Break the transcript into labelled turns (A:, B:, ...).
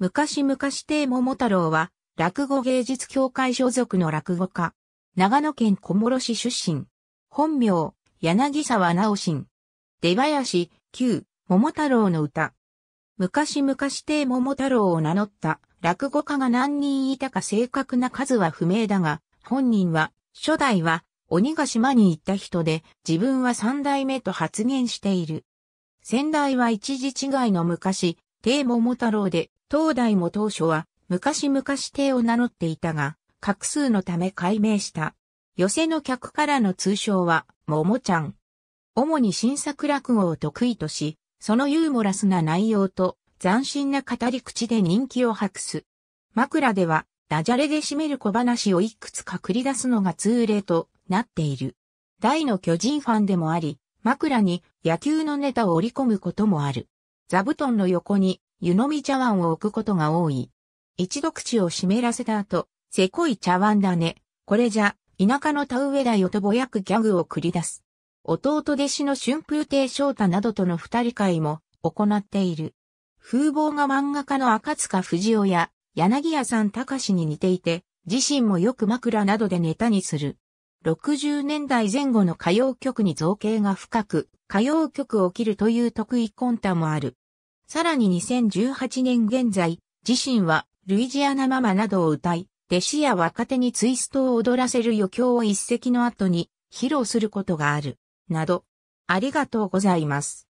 A: 昔々帝桃太郎は、落語芸
B: 術協会所属の落語家。長野県小諸市出身。本名、柳沢直信。出林、旧、桃太郎の歌。昔々帝桃太郎を名乗った落語家が何人いたか正確な数は不明だが、本人は、初代は、鬼ヶ島に行った人で、自分は三代目と発言している。先代は一時違いの昔、帝桃太郎で、東大も当初は昔々帝を名乗っていたが、画数のため改名した。寄せの客からの通称は、ももちゃん。主に新作落語を得意とし、そのユーモラスな内容と斬新な語り口で人気を博す。枕では、ダジャレで締める小話をいくつか繰り出すのが通例となっている。大の巨人ファンでもあり、枕に野球のネタを織り込むこともある。座布団の横に湯飲み茶碗を置くことが多い。一度口を湿らせた後、せこい茶碗だね。これじゃ、田舎の田植えだよとぼやくギャグを繰り出す。弟弟子の春風亭翔太などとの二人会も行っている。風貌が漫画家の赤塚不二夫や柳屋さん隆に似ていて、自身もよく枕などでネタにする。60年代前後の歌謡曲に造形が深く、歌謡曲を切るという得意コンタもある。さらに2018年現在、自身はルイジアナママなどを歌い、弟子や若手にツイストを踊らせる余興を一席の後に披露することがある、
A: など、ありがとうございます。